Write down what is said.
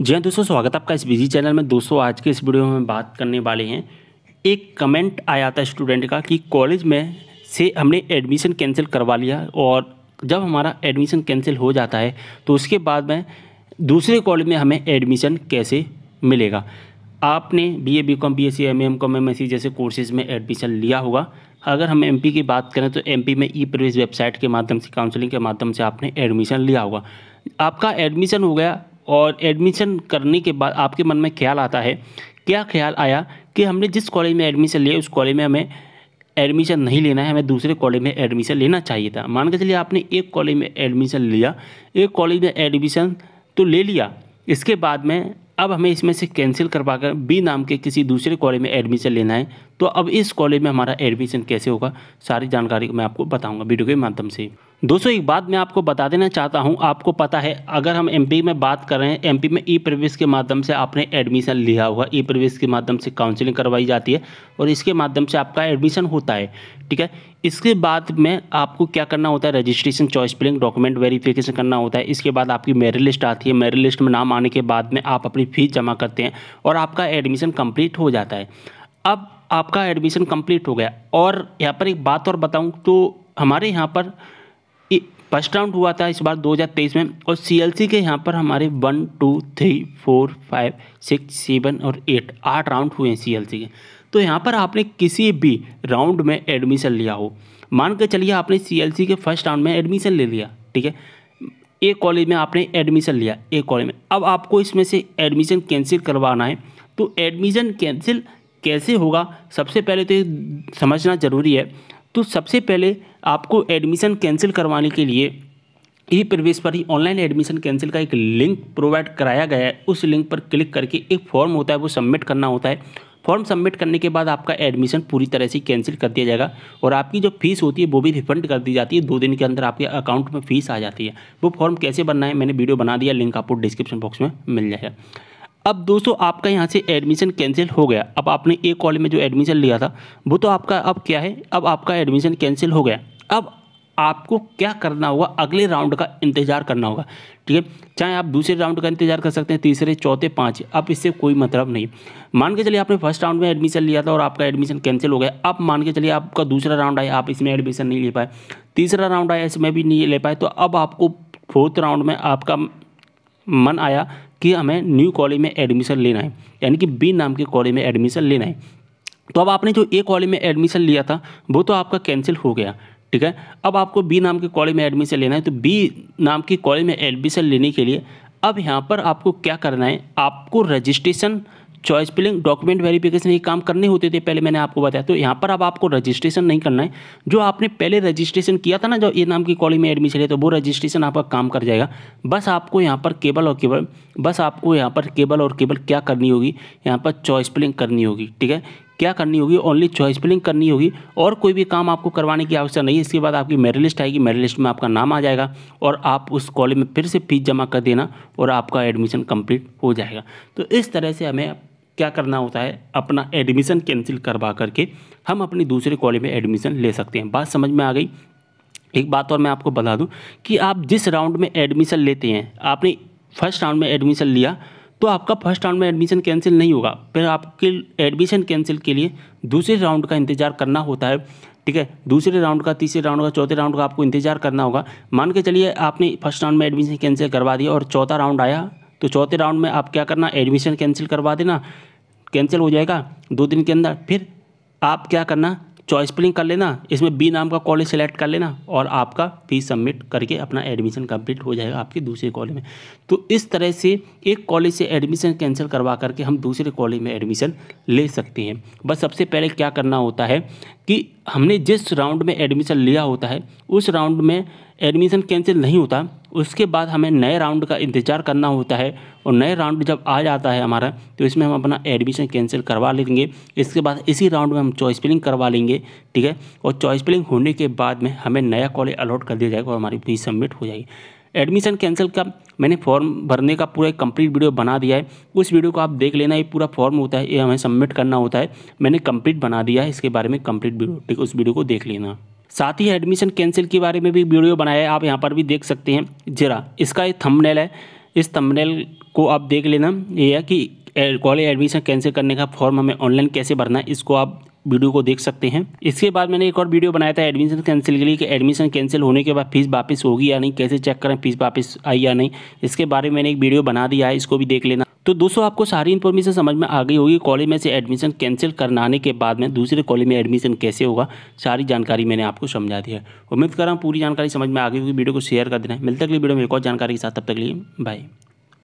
जी हाँ दोस्तों स्वागत है आपका इस बिजी चैनल में दोस्तों आज के इस वीडियो में बात करने वाले हैं एक कमेंट आया था स्टूडेंट का कि कॉलेज में से हमने एडमिशन कैंसिल करवा लिया और जब हमारा एडमिशन कैंसिल हो जाता है तो उसके बाद में दूसरे कॉलेज में हमें एडमिशन कैसे मिलेगा आपने B A B com B S C M M com M S C जैसे कोर्सेज़ में एडमिशन लिया होगा अगर हम एम पी की बात करें तो एम पी में ई प्रवेश वेबसाइट के माध्यम से काउंसलिंग के माध्यम से आपने एडमिशन लिया होगा आपका एडमिशन हो गया और एडमिशन करने के बाद आपके मन में ख्याल आता है क्या ख्याल आया कि हमने जिस कॉलेज में एडमिशन लिया उस कॉलेज में हमें एडमिशन नहीं लेना है हमें दूसरे कॉलेज में एडमिशन लेना चाहिए था मान के चलिए आपने एक कॉलेज में एडमिशन लिया एक कॉलेज में एडमिशन तो ले लिया इसके बाद में अब हमें इसमें से कैंसिल करवा कर बी नाम के किसी दूसरे कॉलेज में एडमिशन लेना है तो अब इस कॉलेज में हमारा एडमिशन कैसे होगा सारी जानकारी मैं आपको बताऊँगा वीडियो के माध्यम से दोस्तों एक बात मैं आपको बता देना चाहता हूं आपको पता है अगर हम एमपी में बात कर रहे हैं एमपी में ई प्रवेश के माध्यम से आपने एडमिशन लिया हुआ ई प्रवेश के माध्यम से काउंसलिंग करवाई जाती है और इसके माध्यम से आपका एडमिशन होता है ठीक है इसके बाद में आपको क्या करना होता है registration choice filling document verification करना होता है इसके बाद आपकी मेरिट लिस्ट आती है मेरिट लिस्ट में नाम आने के बाद में आप अपनी फ़ीस जमा करते हैं और आपका एडमिशन कम्प्लीट हो जाता है अब आपका एडमिशन कम्प्लीट हो गया और यहाँ पर एक बात और बताऊँ तो हमारे यहाँ पर फर्स्ट राउंड हुआ था इस बार 2023 में और सी के यहाँ पर हमारे one two three four five six seven और एट आठ राउंड हुए हैं सी के तो यहाँ पर आपने किसी भी राउंड में एडमिशन लिया हो मान के चलिए आपने सी के फर्स्ट राउंड में एडमिशन ले लिया ठीक है एक कॉलेज में आपने एडमिशन लिया एक कॉलेज में अब आपको इसमें से एडमिशन कैंसिल करवाना है तो एडमिशन कैंसिल कैसे होगा सबसे पहले तो ये समझना ज़रूरी है तो सबसे पहले आपको एडमिशन कैंसिल करवाने के लिए ई प्रवेश पर ही ऑनलाइन एडमिशन कैंसिल का एक लिंक प्रोवाइड कराया गया है उस लिंक पर क्लिक करके एक फॉर्म होता है वो सबमिट करना होता है फॉर्म सबमिट करने के बाद आपका एडमिशन पूरी तरह से कैंसिल कर दिया जाएगा और आपकी जो फीस होती है वो भी रिफंड कर दी जाती है दो दिन के अंदर आपके अकाउंट में फीस आ जाती है वो फॉर्म कैसे बनना है मैंने वीडियो बना दिया लिंक आपको डिस्क्रिप्शन बॉक्स में मिल जाएगा अब दोस्तों आपका यहाँ से एडमिशन कैंसिल हो गया अब आपने एक कॉलेज में जो एडमिशन लिया था वो तो आपका अब क्या है अब आपका एडमिशन कैंसिल हो गया अब आपको क्या करना होगा अगले राउंड का इंतज़ार करना होगा ठीक है चाहे आप दूसरे राउंड का इंतजार कर सकते हैं तीसरे चौथे पाँच अब इससे कोई मतलब नहीं मान के चलिए आपने फर्स्ट राउंड में एडमिशन लिया था और आपका एडमिशन कैंसिल हो गया अब मान के चलिए आपका दूसरा राउंड आया आप इसमें एडमिशन नहीं ले पाए तीसरा राउंड आया इसमें भी नहीं ले पाए तो अब आपको फोर्थ राउंड में आपका मन आया कि हमें न्यू कॉलेज में एडमिशन लेना है यानी कि बी नाम के कॉलेज में एडमिशन लेना है तो अब आपने जो ए कॉलेज में एडमिशन लिया था वो तो आपका कैंसिल हो गया ठीक है अब आपको बी नाम के कॉलेज में एडमिशन लेना है तो बी नाम के कॉलेज में एडमिशन लेने के लिए अब यहाँ पर आपको क्या करना है आपको registration choice filling document verification ये काम करने होते थे पहले मैंने आपको बताया तो यहाँ पर अब आपको रजिस्ट्रेशन नहीं करना है जो आपने पहले रजिस्ट्रेशन किया था ना जो ये नाम की कॉलेज में एडमिशन है तो वो रजिस्ट्रेशन आपका काम कर जाएगा बस आपको यहाँ पर केबल और केबल बस आपको यहाँ पर केबल और केबल क्या करनी होगी यहाँ पर चॉइस फिलिंग करनी होगी ठीक है क्या करनी होगी ओनली चॉइस फिलिंग करनी होगी और कोई भी काम आपको करवाने की आवश्यकता नहीं है इसके बाद आपकी मेरिट लिस्ट आएगी मेरिट लिस्ट में आपका नाम आ जाएगा और आप उस कॉलेज में फिर से फीस जमा कर देना और आपका एडमिशन कंप्लीट हो जाएगा तो इस तरह से हमें क्या करना होता है अपना एडमिशन कैंसिल करवा करके हम अपने दूसरे कॉलेज में एडमिशन ले सकते हैं बात समझ में आ गई एक बात और मैं आपको बता दूं कि आप जिस राउंड में एडमिशन लेते हैं आपने फर्स्ट राउंड में एडमिशन लिया तो आपका फर्स्ट राउंड में एडमिशन कैंसिल नहीं होगा फिर आपके एडमिशन कैंसिल के लिए दूसरे राउंड का इंतज़ार करना होता है ठीक है दूसरे राउंड का तीसरे राउंड का चौथे राउंड का आपको इंतजार करना होगा मान के चलिए आपने फर्स्ट राउंड में एडमिशन कैंसिल करवा दिया और चौथा राउंड आया तो चौथे राउंड में आप क्या करना एडमिशन कैंसिल करवा देना कैंसिल हो जाएगा दो दिन के अंदर फिर आप क्या करना चॉइस प्लिंग कर लेना इसमें बी नाम का कॉलेज सेलेक्ट कर लेना और आपका फीस सबमिट करके अपना एडमिशन कंप्लीट हो जाएगा आपके दूसरे कॉलेज में तो इस तरह से एक कॉलेज से एडमिशन कैंसिल करवा करके हम दूसरे कॉलेज में एडमिशन ले सकते हैं बस सबसे पहले क्या करना होता है कि हमने जिस राउंड में एडमिशन लिया होता है उस राउंड में एडमिशन कैंसिल नहीं होता उसके बाद हमें नए राउंड का इंतज़ार करना होता है और नए राउंड जब आ जाता है हमारा तो इसमें हम अपना एडमिशन कैंसिल करवा लेंगे इसके बाद इसी राउंड में हम चॉइस फिलिंग करवा लेंगे ठीक है और चॉइस फिलिंग होने के बाद में हमें नया कॉलेज अलॉट कर दिया जाएगा और हमारी फीस सबमिट हो जाएगी एडमिशन कैंसिल का मैंने फॉर्म भरने का पूरा एक कंप्लीट वीडियो बना दिया है उस वीडियो को आप देख लेना ये पूरा फॉर्म होता है ये हमें सबमिट करना होता है मैंने कंप्लीट बना दिया है इसके बारे में कंप्लीट वीडियो ठीक उस वीडियो को देख लेना साथ ही एडमिशन कैंसिल के बारे में भी वीडियो बनाया है आप यहाँ पर भी देख सकते हैं जरा इसका एक थंबनेल है इस थंबनेल को आप देख लेना ये है कि कॉलेज एडमिशन कैंसिल करने का फॉर्म हमें ऑनलाइन कैसे भरना है इसको आप वीडियो को देख सकते हैं इसके बाद मैंने एक और वीडियो बनाया था एडमिशन कैंसिल के लिए कि एडमिशन कैंसिल होने के बाद फीस वापस होगी या नहीं कैसे चेक करें फीस वापस आई या नहीं इसके बारे में मैंने एक वीडियो बना दिया है इसको भी देख लेना तो दोस्तों आपको सारी इन्फॉर्मेशन समझ में आ गई होगी कॉलेज में से एडमिशन कैंसिल करनाने के बाद में दूसरे कॉलेज में एडमिशन कैसे होगा सारी जानकारी मैंने आपको समझा दी है उम्मीद कर रहा हूँ पूरी जानकारी समझ में आ गई होगी वीडियो को शेयर कर देना मिलते अगली वीडियो में एक और जानकारी के साथ तब तक लिए बाय